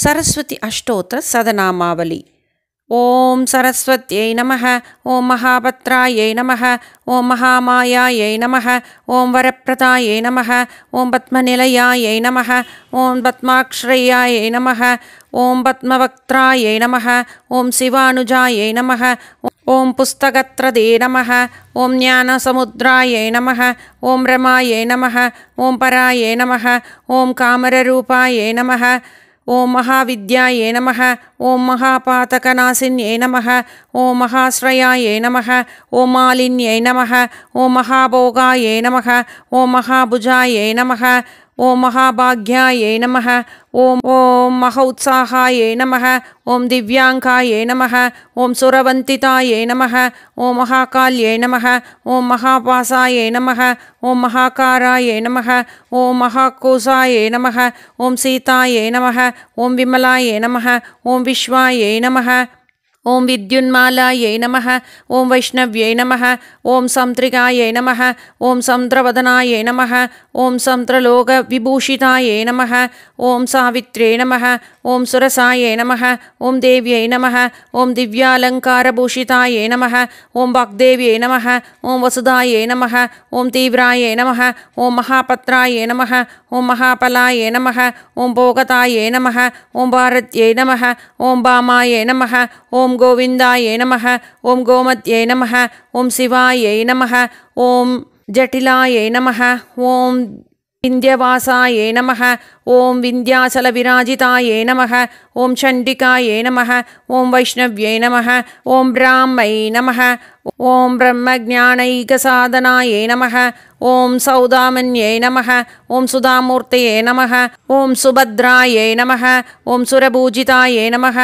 सरस्वती अष्टोत्तरसदनामावली ॐ सरस्वत्यै नमः ॐ महाभत्रायै नमः ॐ महामायायै नमः ॐ वरप्रदाय नमः ॐ पद्मनिलयायै नमः ॐ पद्माक्षैय्याय नमः ॐ पद्मवक्त्राय नमः ॐ शिवानुजायै नमः ॐ पुस्तकत्रदे नमः ॐ ज्ञानसमुद्रायै नमः ॐ रमाय नमः ॐ पराय नमः ॐ कामररूपाय नमः ॐ महाविद्याये नमः ॐ महापातकनासिन्ये नमः ॐ महाश्रयाय नमः ॐ मालिन्ये नमः ॐ महाभोगाय नमः ॐ महाभुजायै नमः ॐ महाभाग्यायै नमः ॐ ॐ महोत्साहाय नमः ॐ दिव्याङ्काय नमः ॐ सुरवन्तितायै नमः ॐ महाकाल्ये नमः ॐ महापासाय नमः ॐ महाकाराय नमः ॐ महाकोशाय नमः ॐ सीताय नमः ॐ विमलायै नमः ॐ विश्वायै नमः ॐ नम नमः ॐ नम नमः ॐ नम नमः ॐ नम नमः संत्रलोक विभूषिताय नमः ओं सावित्र्यै नमः ओं सुरसायै नमः ओं देव्यै नमः ओं दिव्यालङ्कारभूषितायै नमः ओं वाग्देव्ये नमः ओं वसुधायै नमः ओं तीव्रायै नमः ओं महापत्रायै नमः ओं महापलाये नमः ओं भोगताये नमः ओं भारत नमः ओं भामायै नमः ओं ओं गोविन्दाय नमः ॐ गोमत्यै नमः ॐ शिवायै नमः ॐ जटिलायै नमः ॐ विन्द्यवासाय नमः ॐ विन्ध्याचलविराजितायै नमः ॐ चण्डिकायै नमः ॐ वैष्णव्यै नमः ॐ ब्राह्मै नमः ॐ ब्रह्मज्ञानैकसाधनायै नमः ॐ सौदामन्यै नमः ॐ सुधामूर्तये नमः ॐ सुभद्रायै नमः ॐ सुरभूजिताय नमः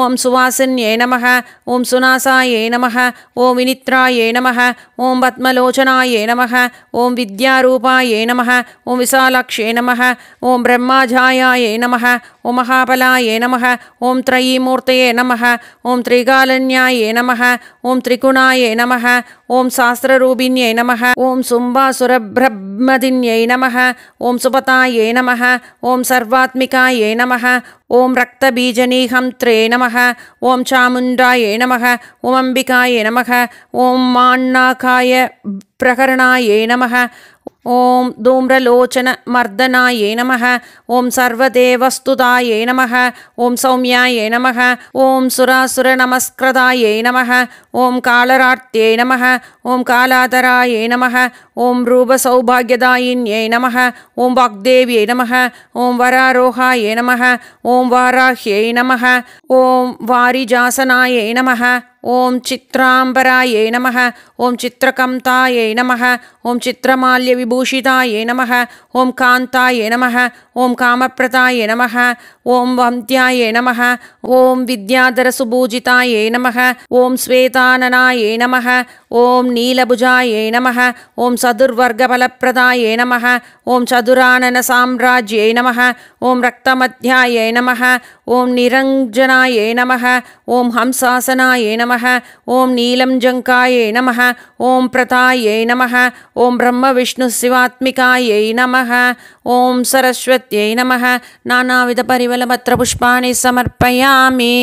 ॐ सुवासिन्यै नमः ॐ सुनासायै नमः ॐ विनित्रायै नमः ॐ पद्मलोचनायै नमः ॐ विद्यारूपायै नमः ॐ विशालाक्ष्ये नमः ॐ ब्रह्माजायायै नमः ஓ மகாபலாயே நமக ஓம் திரையீமூர்த்தையே நமக ஓம் திரிகாலன்யாயே நமக ஓம் திரிகுணாயே நமக ஓம் சாஸ்திரரூபிண்யை நமக ஓம் சும்பாசுரபிரம்மதின்யை நமக ஓம் சுபதாயை நமக ஓம் சர்வாத்மிகாயை நமக ஓம் ரக்தபீஜனீஹம்த்ரே நமக ஓம் சாமுண்டாயை நமக ஓம் அம்பிகாயை நமக ஓம் மாண்ணாக்காய பிரகரணாயை நமக ஓம் தூம்ரலோச்சன மர்தனாயே நமக ஓம் சர்வதேவஸ்துதாயே நமக ஓம் சௌமியாயை நமக ஓம் சுராசுர நமஸ்கிருதாயே நமக ஓம் காலரார்த்தியே நமக ॐ कालाधराय नमः ॐ रूपसौभाग्यदायिन्यै नमः ॐ वाग्देव्ये नमः ॐ वारोहाय नमः ॐ वाराह्यै नमः ॐ वारिजासनायै नमः ॐ चित्राम्बरायै नमः ॐ चित्रकम्तायै नमः ॐ चित्रमाल्यविभूषिताय नमः ॐ कान्तायै नमः ॐ ॐ नमः ॐ वंत्याय नमः ॐ ॐ नमः ॐ श्वेताननायै नमः ॐ नीलभुजायै नमः ॐ ॐ नमः ॐ चतुराननसाम्राज्यै नमः ॐ रक्तमध्यायै नमः ॐ निरञ्जनायै नमः ॐ हंसासनाय नमः ॐ नीलं जङ्कायै नमः ॐ प्रतायै नमः ॐ ब्रह्मविष्णुशिवात्मिकायै नमः ॐ सरस्वत्यै नमः नानाविधपरिबलमत्रपुष्पाणि समर्पयामि